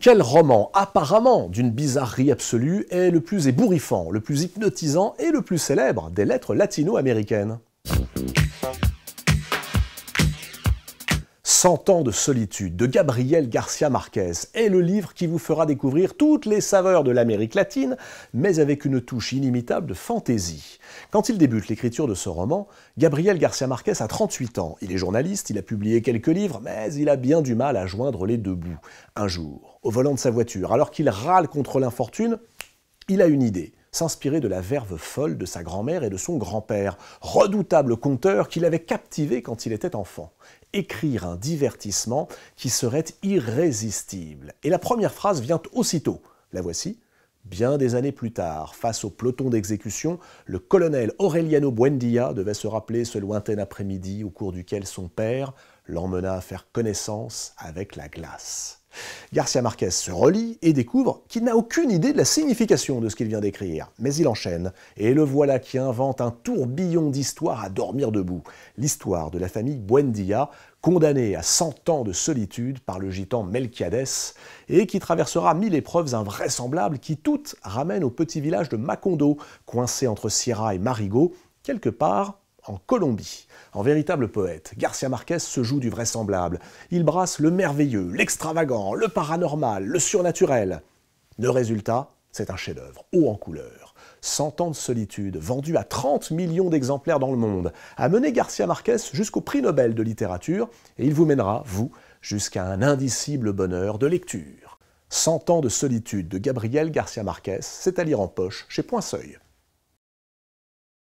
Quel roman, apparemment d'une bizarrerie absolue, est le plus ébouriffant, le plus hypnotisant et le plus célèbre des lettres latino-américaines 100 ans de solitude de Gabriel Garcia Marquez est le livre qui vous fera découvrir toutes les saveurs de l'Amérique latine, mais avec une touche inimitable de fantaisie. Quand il débute l'écriture de ce roman, Gabriel Garcia Marquez a 38 ans. Il est journaliste, il a publié quelques livres, mais il a bien du mal à joindre les deux bouts. Un jour, au volant de sa voiture, alors qu'il râle contre l'infortune, il a une idée s'inspirer de la verve folle de sa grand-mère et de son grand-père, redoutable conteur qu'il avait captivé quand il était enfant écrire un divertissement qui serait irrésistible. Et la première phrase vient aussitôt. La voici. Bien des années plus tard, face au peloton d'exécution, le colonel Aureliano Buendia devait se rappeler ce lointain après-midi au cours duquel son père l'emmena à faire connaissance avec la glace. Garcia Marquez se relie et découvre qu'il n'a aucune idée de la signification de ce qu'il vient d'écrire. Mais il enchaîne, et le voilà qui invente un tourbillon d'histoires à dormir debout. L'histoire de la famille Buendia, condamnée à 100 ans de solitude par le gitan Melquiades, et qui traversera mille épreuves invraisemblables qui toutes ramènent au petit village de Macondo, coincé entre Sierra et Marigot, quelque part en Colombie. En véritable poète, Garcia Marquez se joue du vraisemblable. Il brasse le merveilleux, l'extravagant, le paranormal, le surnaturel. Le résultat, c'est un chef-d'œuvre, haut en couleur. Cent ans de solitude, vendu à 30 millions d'exemplaires dans le monde, a mené Garcia Marquez jusqu'au prix Nobel de littérature et il vous mènera, vous, jusqu'à un indicible bonheur de lecture. Cent ans de solitude de Gabriel Garcia Marquez, c'est à lire en poche chez Poinseuil.